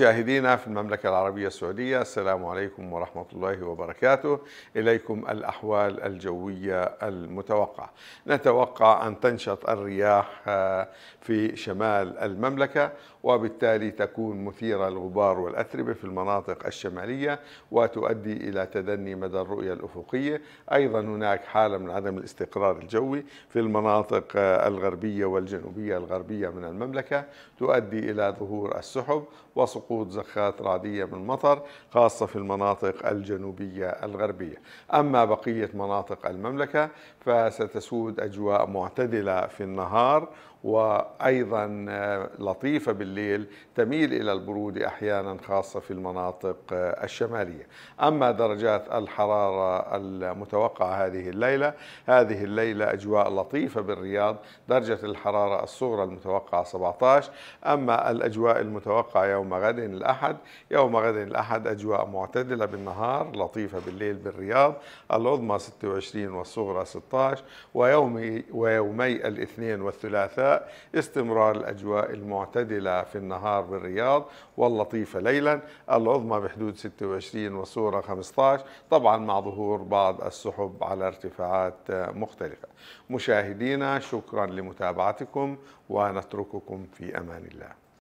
مشاهدينا في المملكة العربية السعودية السلام عليكم ورحمة الله وبركاته إليكم الأحوال الجوية المتوقعة نتوقع أن تنشط الرياح آه، في شمال المملكة وبالتالي تكون مثيرة الغبار والأتربة في المناطق الشمالية وتؤدي إلى تدني مدى الرؤية الأفقية أيضا هناك حالة من عدم الاستقرار الجوي في المناطق آه، الغربية والجنوبية الغربية من المملكة تؤدي إلى ظهور السحب وسقوط سقوط زخات رعدية من المطر خاصة في المناطق الجنوبية الغربية أما بقية مناطق المملكة فستسود أجواء معتدلة في النهار وأيضا آه، لطيفة بالليل تميل إلى البرودة أحيانا خاصة في المناطق آه، الشمالية أما درجات الحرارة المتوقعة هذه الليلة هذه الليلة أجواء لطيفة بالرياض درجة الحرارة الصغرى المتوقعة 17 أما الأجواء المتوقعة يوم غد غد الأحد يوم غد الأحد أجواء معتدلة بالنهار لطيفة بالليل بالرياض العظمى 26 والصغرى 16 ويومي, ويومي الاثنين والثلاثاء استمرار الأجواء المعتدلة في النهار بالرياض واللطيفة ليلا العظمى بحدود 26 والصغرى 15 طبعا مع ظهور بعض السحب على ارتفاعات مختلفة مشاهدينا شكرا لمتابعتكم ونترككم في أمان الله